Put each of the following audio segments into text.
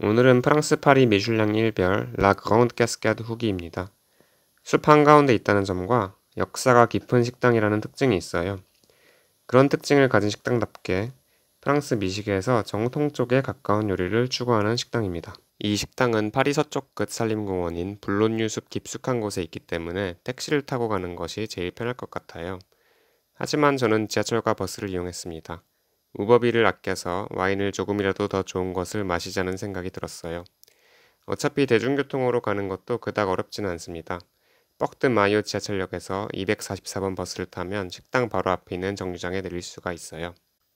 오늘은 프랑스 파리 미슐랭 1별 라 그라운드 캐스카드 후기입니다. 숲 한가운데 있다는 점과 역사가 깊은 식당이라는 특징이 있어요. 그런 특징을 가진 식당답게 프랑스 미식에서 정통 쪽에 가까운 요리를 추구하는 식당입니다. 이 식당은 파리 서쪽 끝 산림공원인 블론유숲 깊숙한 곳에 있기 때문에 택시를 타고 가는 것이 제일 편할 것 같아요. 하지만 저는 지하철과 버스를 이용했습니다. 우버비를 아껴서 와인을 조금이라도 더 좋은 것을 마시자는 생각이 들었어요. 어차피 대중교통으로 가는 것도 그닥 어렵지는 않습니다. 뻑드 마이오 지하철역에서 244번 버스를 타면 식당 바로 앞에 있는 정류장에 내릴 수가 있어요.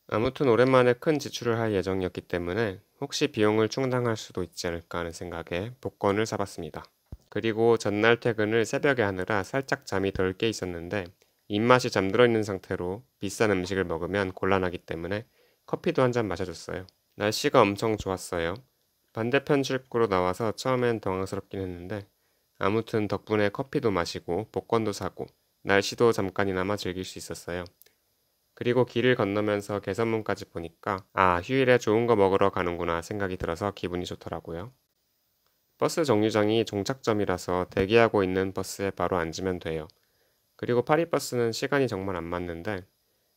아무튼 오랜만에 큰 지출을 할 예정이었기 때문에 혹시 비용을 충당할 수도 있지 않을까 하는 생각에 복권을 사봤습니다. 그리고 전날 퇴근을 새벽에 하느라 살짝 잠이 덜 깨 있었는데 입맛이 잠들어 있는 상태로 비싼 음식을 먹으면 곤란하기 때문에 커피도 한 잔 마셔줬어요. 날씨가 엄청 좋았어요. 반대편 출구로 나와서 처음엔 당황스럽긴 했는데 아무튼 덕분에 커피도 마시고 복권도 사고 날씨도 잠깐이나마 즐길 수 있었어요. 그리고 길을 건너면서 개선문까지 보니까 아 휴일에 좋은 거 먹으러 가는구나 생각이 들어서 기분이 좋더라고요. 버스 정류장이 종착점이라서 대기하고 있는 버스에 바로 앉으면 돼요. 그리고 파리버스는 시간이 정말 안 맞는데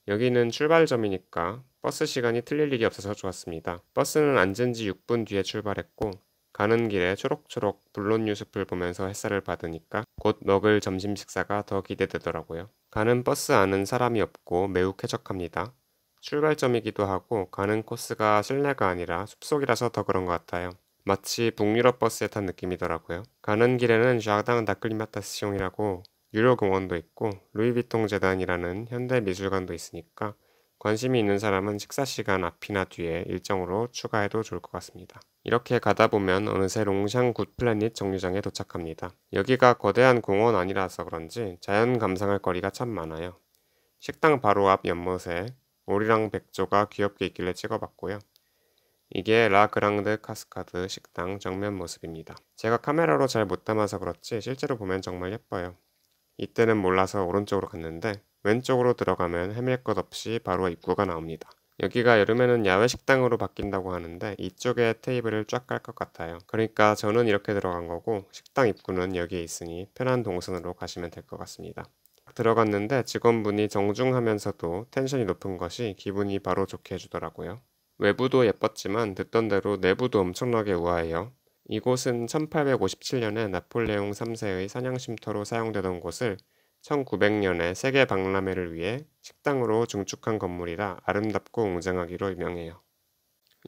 여기는 출발점이니까 버스 시간이 틀릴 일이 없어서 좋았습니다. 버스는 앉은 지 6분 뒤에 출발했고 가는 길에 초록초록 블론유 숲을 보면서 햇살을 받으니까 곧 먹을 점심 식사가 더 기대되더라고요. 가는 버스 안은 사람이 없고 매우 쾌적합니다. 출발점이기도 하고 가는 코스가 실내가 아니라 숲속이라서 더 그런 것 같아요. 마치 북유럽 버스에 탄 느낌이더라고요. 가는 길에는 ዣ당 다클리마타스용이라고 유료 공원도 있고 루이비통 재단이라는 현대 미술관도 있으니까 관심이 있는 사람은 식사 시간 앞이나 뒤에 일정으로 추가해도 좋을 것 같습니다. 이렇게 가다 보면 어느새 롱샹 굿플래닛 정류장에 도착합니다. 여기가 거대한 공원 아니라서 그런지 자연 감상할 거리가 참 많아요. 식당 바로 앞 연못에 오리랑 백조가 귀엽게 있길래 찍어봤고요. 이게 라 그랑드 카스카드 식당 정면 모습입니다. 제가 카메라로 잘 못 담아서 그렇지 실제로 보면 정말 예뻐요. 이때는 몰라서 오른쪽으로 갔는데 왼쪽으로 들어가면 헤맬 것 없이 바로 입구가 나옵니다. 여기가 여름에는 야외 식당으로 바뀐다고 하는데 이쪽에 테이블을 쫙 깔 것 같아요. 그러니까 저는 이렇게 들어간 거고 식당 입구는 여기에 있으니 편한 동선으로 가시면 될 것 같습니다. 들어갔는데 직원분이 정중하면서도 텐션이 높은 것이 기분이 바로 좋게 해주더라고요. 외부도 예뻤지만 듣던 대로 내부도 엄청나게 우아해요. 이곳은 1857년에 나폴레옹 3세의 사냥 쉼터로 사용되던 곳을 1900년에 세계 박람회를 위해 식당으로 증축한 건물이라 아름답고 웅장하기로 유명해요.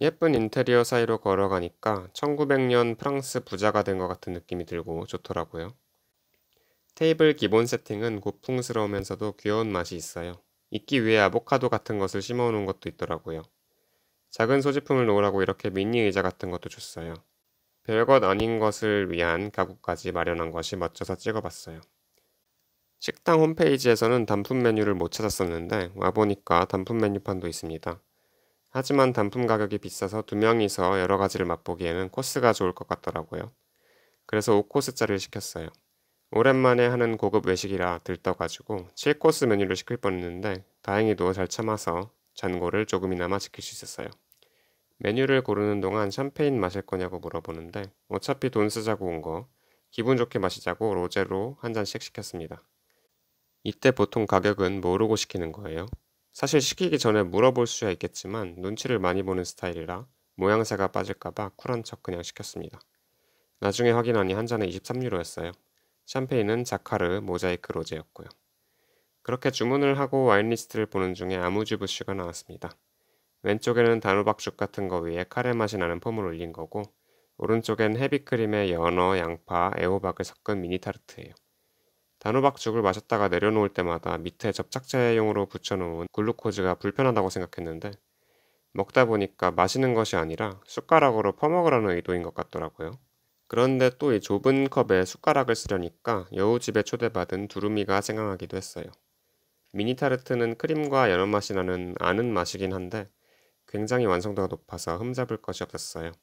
예쁜 인테리어 사이로 걸어가니까 1900년 프랑스 부자가 된 것 같은 느낌이 들고 좋더라고요. 테이블 기본 세팅은 고풍스러우면서도 귀여운 맛이 있어요. 익기 위해 아보카도 같은 것을 심어놓은 것도 있더라고요. 작은 소지품을 놓으라고 이렇게 미니 의자 같은 것도 줬어요. 별것 아닌 것을 위한 가구까지 마련한 것이 멋져서 찍어봤어요. 식당 홈페이지에서는 단품 메뉴를 못 찾았었는데 와보니까 단품 메뉴판도 있습니다. 하지만 단품 가격이 비싸서 두 명이서 여러 가지를 맛보기에는 코스가 좋을 것 같더라고요. 그래서 5코스짜리를 시켰어요. 오랜만에 하는 고급 외식이라 들떠가지고 7코스 메뉴를 시킬 뻔했는데 다행히도 잘 참아서 잔고를 조금이나마 지킬 수 있었어요. 메뉴를 고르는 동안 샴페인 마실 거냐고 물어보는데 어차피 돈 쓰자고 온 거 기분 좋게 마시자고 로제로 한 잔씩 시켰습니다. 이때 보통 가격은 모르고 시키는 거예요. 사실 시키기 전에 물어볼 수야 있겠지만 눈치를 많이 보는 스타일이라 모양새가 빠질까봐 쿨한 척 그냥 시켰습니다. 나중에 확인하니 한 잔에 23유로였어요. 샴페인은 자카르 모자이크 로제였고요. 그렇게 주문을 하고 와인 리스트를 보는 중에 아무주부슈가 나왔습니다. 왼쪽에는 단호박죽 같은 거 위에 카레 맛이 나는 폼을 올린 거고 오른쪽엔 헤비크림에 연어, 양파, 애호박을 섞은 미니타르트예요. 단호박죽을 마셨다가 내려놓을 때마다 밑에 접착제용으로 붙여놓은 글루코즈가 불편하다고 생각했는데 먹다 보니까 마시는 것이 아니라 숟가락으로 퍼먹으라는 의도인 것 같더라고요. 그런데 또 이 좁은 컵에 숟가락을 쓰려니까 여우 집에 초대받은 두루미가 생각하기도 했어요. 미니타르트는 크림과 연어 맛이 나는 아는 맛이긴 한데 굉장히 완성도가 높아서 흠잡을 것이 없었어요.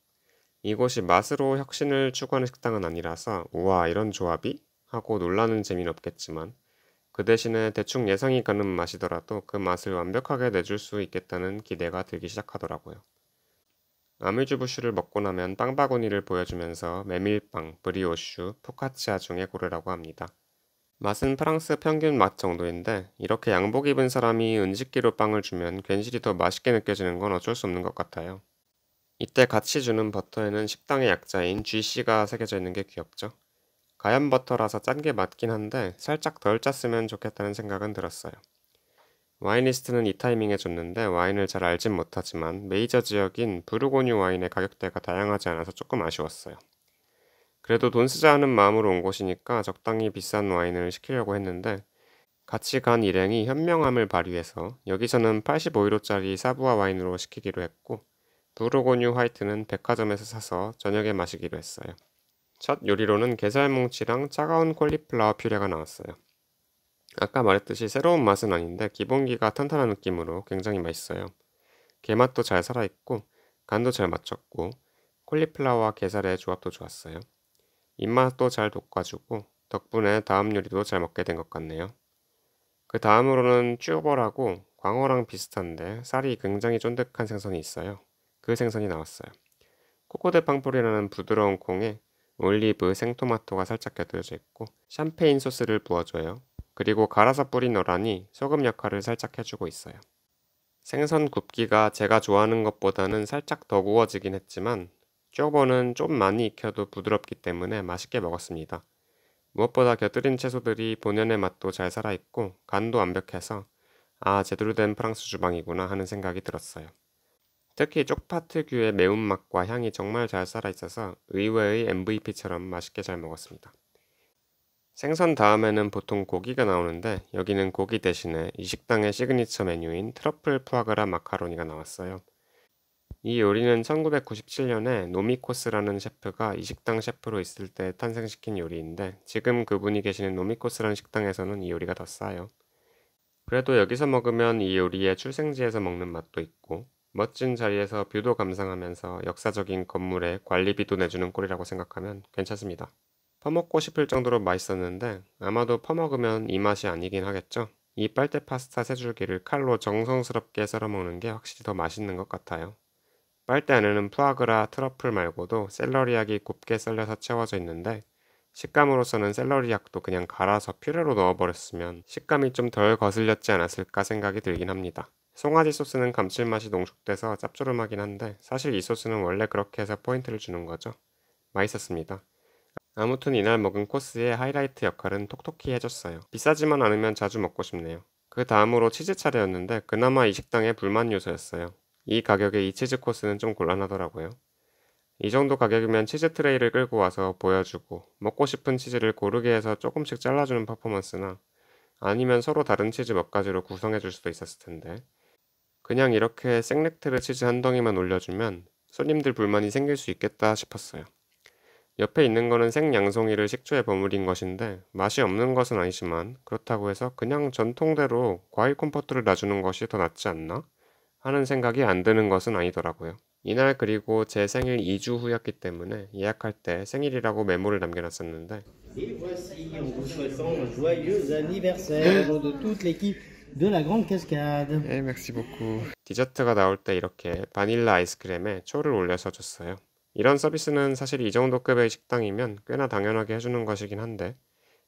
이곳이 맛으로 혁신을 추구하는 식당은 아니라서 우와 이런 조합이? 하고 놀라는 재미는 없겠지만 그 대신에 대충 예상이 가는 맛이더라도 그 맛을 완벽하게 내줄 수 있겠다는 기대가 들기 시작하더라고요. 아뮤즈부슈를 먹고 나면 빵바구니를 보여주면서 메밀빵, 브리오슈, 포카치아 중에 고르라고 합니다. 맛은 프랑스 평균 맛 정도인데 이렇게 양복 입은 사람이 은식기로 빵을 주면 괜시리 더 맛있게 느껴지는 건 어쩔 수 없는 것 같아요. 이때 같이 주는 버터에는 식당의 약자인 GC가 새겨져 있는 게 귀엽죠. 가염 버터라서 짠 게 맞긴 한데 살짝 덜 짰으면 좋겠다는 생각은 들었어요. 와인리스트는이 타이밍에 줬는데 와인을 잘 알진 못하지만 메이저 지역인 브루고뉴 와인의 가격대가 다양하지 않아서 조금 아쉬웠어요. 그래도 돈 쓰자 하는 마음으로 온 것이니까 적당히 비싼 와인을 시키려고 했는데 같이 간 일행이 현명함을 발휘해서 여기서는 85유로짜리 사부아 와인으로 시키기로 했고 부르고뉴 화이트는 백화점에서 사서 저녁에 마시기로 했어요. 첫 요리로는 게살뭉치랑 차가운 콜리플라워 퓨레가 나왔어요. 아까 말했듯이 새로운 맛은 아닌데 기본기가 탄탄한 느낌으로 굉장히 맛있어요. 게맛도 잘 살아있고 간도 잘 맞췄고 콜리플라워와 게살의 조합도 좋았어요. 입맛도 잘 돋궈주고 덕분에 다음 요리도 잘 먹게 된 것 같네요. 그 다음으로는 쭈버라고 광어랑 비슷한데 쌀이 굉장히 쫀득한 생선이 있어요. 그 생선이 나왔어요. 코코데 팡뿌리라는 부드러운 콩에 올리브, 생토마토가 살짝 곁들여져 있고 샴페인 소스를 부어줘요. 그리고 갈아서 뿌린 어란이 소금 역할을 살짝 해주고 있어요. 생선 굽기가 제가 좋아하는 것보다는 살짝 더 구워지긴 했지만 쪄버는 좀 많이 익혀도 부드럽기 때문에 맛있게 먹었습니다. 무엇보다 곁들인 채소들이 본연의 맛도 잘 살아있고 간도 완벽해서 아 제대로 된 프랑스 주방이구나 하는 생각이 들었어요. 특히 쪽파특유의 매운맛과 향이 정말 잘 살아있어서 의외의 MVP처럼 맛있게 잘 먹었습니다. 생선 다음에는 보통 고기가 나오는데 여기는 고기 대신에 이 식당의 시그니처 메뉴인 트러플 푸아그라 마카로니가 나왔어요. 이 요리는 1997년에 노미코스라는 셰프가 이 식당 셰프로 있을 때 탄생시킨 요리인데 지금 그분이 계시는 노미코스라는 식당에서는 이 요리가 더 싸요. 그래도 여기서 먹으면 이 요리의 출생지에서 먹는 맛도 있고 멋진 자리에서 뷰도 감상하면서 역사적인 건물에 관리비도 내주는 꼴이라고 생각하면 괜찮습니다. 퍼먹고 싶을 정도로 맛있었는데 아마도 퍼먹으면 이 맛이 아니긴 하겠죠. 이 빨대 파스타 세 줄기를 칼로 정성스럽게 썰어 먹는 게 확실히 더 맛있는 것 같아요. 빨대 안에는 푸아그라 트러플 말고도 샐러리약이 곱게 썰려서 채워져 있는데 식감으로서는 샐러리약도 그냥 갈아서 퓨레로 넣어버렸으면 식감이 좀 덜 거슬렸지 않았을까 생각이 들긴 합니다. 송아지 소스는 감칠맛이 농축돼서 짭조름하긴 한데 사실 이 소스는 원래 그렇게 해서 포인트를 주는 거죠. 맛있었습니다. 아무튼 이날 먹은 코스의 하이라이트 역할은 톡톡히 해줬어요. 비싸지만 않으면 자주 먹고 싶네요. 그 다음으로 치즈 차례였는데 그나마 이 식당의 불만 요소였어요. 이 가격에 이 치즈 코스는 좀 곤란하더라고요. 이 정도 가격이면 치즈 트레이를 끌고 와서 보여주고 먹고 싶은 치즈를 고르게 해서 조금씩 잘라주는 퍼포먼스나 아니면 서로 다른 치즈 몇 가지로 구성해 줄 수도 있었을 텐데 그냥 이렇게 생렉트르 치즈 한 덩이만 올려주면 손님들 불만이 생길 수 있겠다 싶었어요. 옆에 있는 거는 생양송이를 식초에 버무린 것인데 맛이 없는 것은 아니지만 그렇다고 해서 그냥 전통대로 과일 콤포트를 놔주는 것이 더 낫지 않나? 하는 생각이 안 드는 것은 아니더라고요. 이날 그리고 제 생일 2주 후였기 때문에 예약할 때 생일이라고 메모를 남겨놨었는데 eh, 디저트가 나올 때 이렇게 바닐라 아이스크림에 초를 올려서 줬어요. 이런 서비스는 사실 이 정도 급의 식당이면 꽤나 당연하게 해주는 것이긴 한데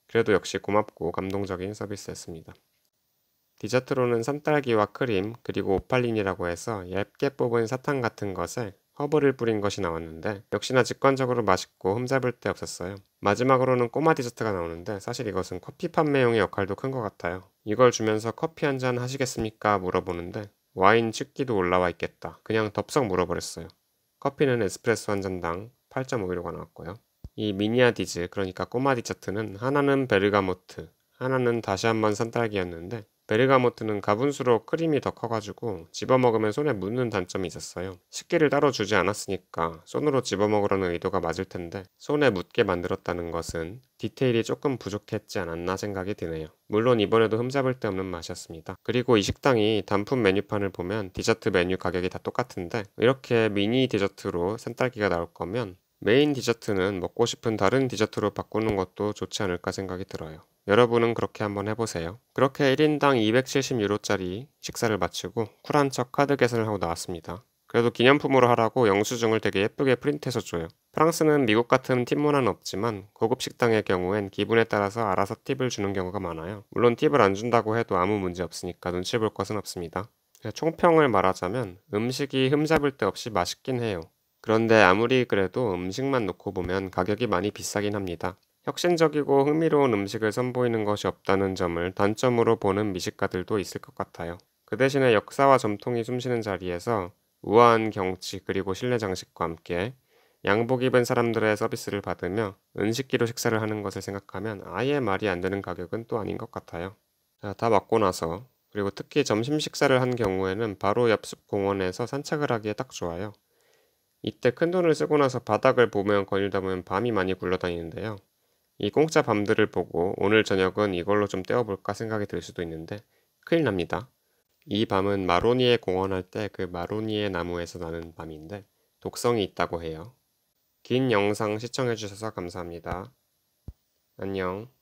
그래도 역시 고맙고 감동적인 서비스였습니다. 디저트로는 산딸기와 크림 그리고 오팔린이라고 해서 얇게 뽑은 사탕 같은 것에 허브를 뿌린 것이 나왔는데 역시나 직관적으로 맛있고 흠잡을 데 없었어요. 마지막으로는 꼬마 디저트가 나오는데 사실 이것은 커피 판매용의 역할도 큰 것 같아요. 이걸 주면서 커피 한 잔 하시겠습니까? 물어보는데 와인 식기도 올라와 있겠다. 그냥 덥석 물어버렸어요. 커피는 에스프레소 한 잔당 8 5 k g 가 나왔고요. 이 미니아디즈 그러니까 꼬마 디저트는 하나는 베르가모트 하나는 다시 한번 산딸기였는데 베르가모트는 가분수로 크림이 더 커가지고 집어먹으면 손에 묻는 단점이 있었어요. 식기를 따로 주지 않았으니까 손으로 집어먹으라는 의도가 맞을 텐데 손에 묻게 만들었다는 것은 디테일이 조금 부족했지 않았나 생각이 드네요. 물론 이번에도 흠잡을 데 없는 맛이었습니다. 그리고 이 식당이 단품 메뉴판을 보면 디저트 메뉴 가격이 다 똑같은데 이렇게 미니 디저트로 산딸기가 나올 거면 메인 디저트는 먹고 싶은 다른 디저트로 바꾸는 것도 좋지 않을까 생각이 들어요. 여러분은 그렇게 한번 해보세요. 그렇게 1인당 270유로짜리 식사를 마치고 쿨한 척 카드 계산을 하고 나왔습니다. 그래도 기념품으로 하라고 영수증을 되게 예쁘게 프린트해서 줘요. 프랑스는 미국 같은 팁 문화는 없지만 고급 식당의 경우엔 기분에 따라서 알아서 팁을 주는 경우가 많아요. 물론 팁을 안 준다고 해도 아무 문제 없으니까 눈치 볼 것은 없습니다. 네, 총평을 말하자면 음식이 흠잡을 데 없이 맛있긴 해요. 그런데 아무리 그래도 음식만 놓고 보면 가격이 많이 비싸긴 합니다. 혁신적이고 흥미로운 음식을 선보이는 것이 없다는 점을 단점으로 보는 미식가들도 있을 것 같아요. 그 대신에 역사와 전통이 숨쉬는 자리에서 우아한 경치 그리고 실내 장식과 함께 양복 입은 사람들의 서비스를 받으며 은식기로 식사를 하는 것을 생각하면 아예 말이 안 되는 가격은 또 아닌 것 같아요. 자, 다 먹고 나서 그리고 특히 점심 식사를 한 경우에는 바로 옆 숲 공원에서 산책을 하기에 딱 좋아요. 이때 큰 돈을 쓰고 나서 바닥을 보면 거닐다 보면 밤이 많이 굴러다니는데요. 이 공짜 밤들을 보고 오늘 저녁은 이걸로 좀 때워볼까 생각이 들 수도 있는데 큰일 납니다. 이 밤은 마로니에 공원할 때 그 마로니에 나무에서 나는 밤인데 독성이 있다고 해요. 긴 영상 시청해주셔서 감사합니다. 안녕.